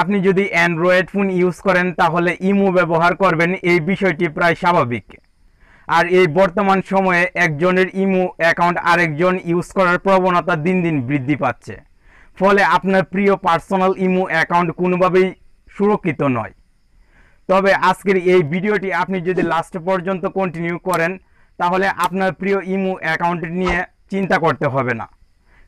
আপনি যদি Android phone use করেন তাহলে ইমো ব্যবহার করবেন এই বিষয়টি প্রায় স্বাভাবিক আর এই বর্তমান সময়ে একজনের ইমো অ্যাকাউন্ট আরেকজন ইউজ করার প্রবণতা দিন দিন বৃদ্ধি পাচ্ছে ফলে আপনার প্রিয় পার্সোনাল ইমো অ্যাকাউন্ট কোনোভাবেই সুরক্ষিত নয় তবে আজকের এই ভিডিওটি আপনি যদি লাস্ট পর্যন্ত কন্টিনিউ করেন তাহলে আপনার প্রিয় ইমো অ্যাকাউন্ট নিয়ে চিন্তা করতে হবে না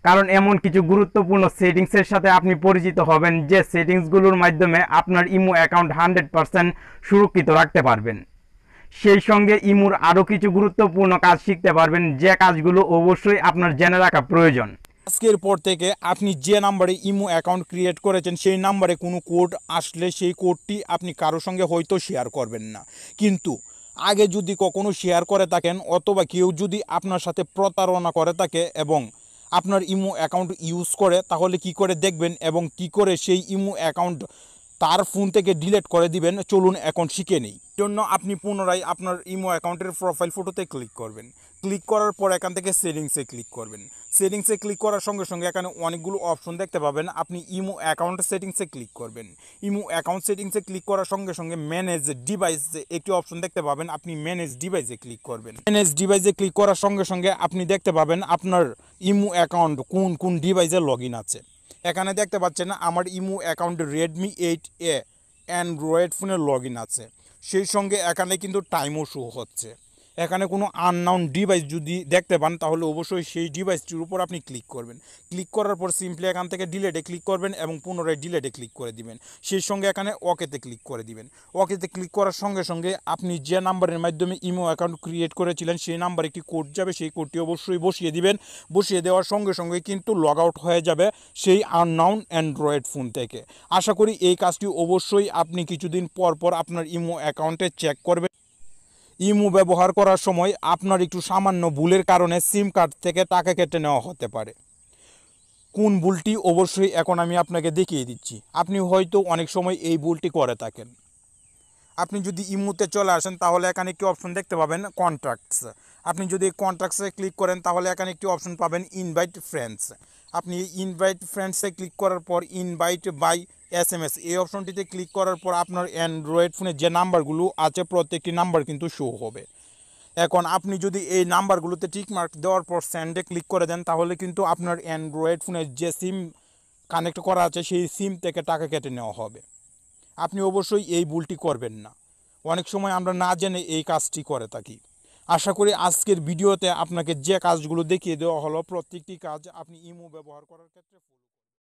কারণ এমন কিছু গুরুত্বপূর্ণ সেটিংসের সাথে আপনি পরিচিত হবেন যে সেটিংসগুলোর মাধ্যমে আপনার ইমো অ্যাকাউন্ট হান্ড্রেড পারসেন্ট সুরক্ষিত রাখতে পারবেন সেই সঙ্গে ইমুর আরও কিছু গুরুত্বপূর্ণ কাজ শিখতে পারবেন যে কাজগুলো অবশ্যই আপনার জেনে রাখা প্রয়োজন আজকের পর থেকে আপনি যে নাম্বারে ইমো অ্যাকাউন্ট ক্রিয়েট করেছেন সেই নাম্বারে কোনো কোড আসলে সেই কোডটি আপনি কারো সঙ্গে হয়তো শেয়ার করবেন না কিন্তু আগে যদি কখনো শেয়ার করে থাকেন অথবা কেউ যদি আপনার সাথে প্রতারণা করে থাকে এবং আপনার ইমো অ্যাকাউন্ট ইউজ করে তাহলে কি করে দেখবেন এবং কি করে সেই ইমো অ্যাকাউন্ট তার ফোন থেকে ডিলেট করে দিবেন চলুন এখন শিখে নেই জন্য আপনি পুনরায় আপনার ইমো অ্যাকাউন্টের প্রোফাইল ফটোতে ক্লিক করবেন ক্লিক করার পর এখান থেকে সেটিংসে ক্লিক করবেন সেটিংসে ক্লিক করার সঙ্গে সঙ্গে এখানে অনেকগুলো অপশন দেখতে পাবেন আপনি ইমো অ্যাকাউন্ট সেটিংসে ক্লিক করবেন ইমো অ্যাকাউন্ট সেটিংসে ক্লিক করার সঙ্গে সঙ্গে ম্যানেজ ডিভাইস একটি অপশন দেখতে পাবেন আপনি ম্যানেজ ডিভাইসে ক্লিক করবেন ম্যানেজ ডিভাইসে ক্লিক করার সঙ্গে সঙ্গে আপনি দেখতে পাবেন আপনার ইমু অ্যাকাউন্ট কোন কোন ডিভাইসে লগ আছে এখানে দেখতে পাচ্ছেন আমার ইমু অ্যাকাউন্ট রেডমি এইট এ অ্যান্ড্রয়েড ফোনের লগ আছে সেই সঙ্গে এখানে কিন্তু টাইমও শো হচ্ছে এখানে কোনো আননাউন ডিভাইস যদি দেখতে পান তাহলে অবশ্যই সেই ডিভাইসটির উপর আপনি ক্লিক করবেন ক্লিক করার পর সিম্পলি এখান থেকে ডিলেটে ক্লিক করবেন এবং পুনরায় ডিলেটে ক্লিক করে দিবেন সেই সঙ্গে এখানে ওকেতে ক্লিক করে দিবেন ওকেতে ক্লিক করার সঙ্গে সঙ্গে আপনি যে নাম্বারের মাধ্যমে ইমো অ্যাকাউন্ট ক্রিয়েট করেছিলেন সেই নাম্বারে একটি কোড যাবে সেই কোডটি অবশ্যই বসিয়ে দিবেন বসিয়ে দেওয়ার সঙ্গে সঙ্গে কিন্তু লগ আউট হয়ে যাবে সেই আননাউন অ্যান্ড্রয়েড ফোন থেকে আশা করি এই কাজটি অবশ্যই আপনি কিছুদিন পর পর আপনার ইমো অ্যাকাউন্টে চেক করবেন ইমু ব্যবহার করার সময় আপনার একটু সামান্য ভুলের কারণে সিম কার্ড থেকে টাকা কেটে নেওয়া হতে পারে কোন ভুলটি অবশ্যই এখন আমি আপনাকে দেখিয়ে দিচ্ছি আপনি হয়তো অনেক সময় এই ভুলটি করে থাকেন আপনি যদি ইমুতে চলে আসেন তাহলে এখানে একটি অপশন দেখতে পাবেন কন্ট্রাক্টস আপনি যদি কন্ট্রাক্টসে ক্লিক করেন তাহলে এখানে একটি অপশন পাবেন ইনভাইট ফ্রেন্ডস আপনি ইনভাইট ফ্রেন্ডসে ক্লিক করার পর invite by S M S এই অপশনটিতে ক্লিক করার পর আপনার অ্যান্ড্রয়েড ফোনে যে নাম্বারগুলো আছে প্রত্যেকটি নাম্বার কিন্তু শো হবে এখন আপনি যদি এই নাম্বারগুলোতে টিকমার্ক দেওয়ার পর স্যান্ডে ক্লিক করে দেন তাহলে কিন্তু আপনার অ্যান্ড্রয়েড ফোনের যে সিম কানেক্ট করা আছে সেই সিম থেকে টাকা কেটে নেওয়া হবে আপনি অবশ্যই এই ভুলটি করবেন না অনেক সময় আমরা না জেনে এই কাজটি করে থাকি আশা করি আজকের ভিডিওতে আপনাকে যে কাজগুলো দেখিয়ে দেওয়া হলো প্রত্যেকটি কাজ আপনি ইমো ব্যবহার করার ক্ষেত্রে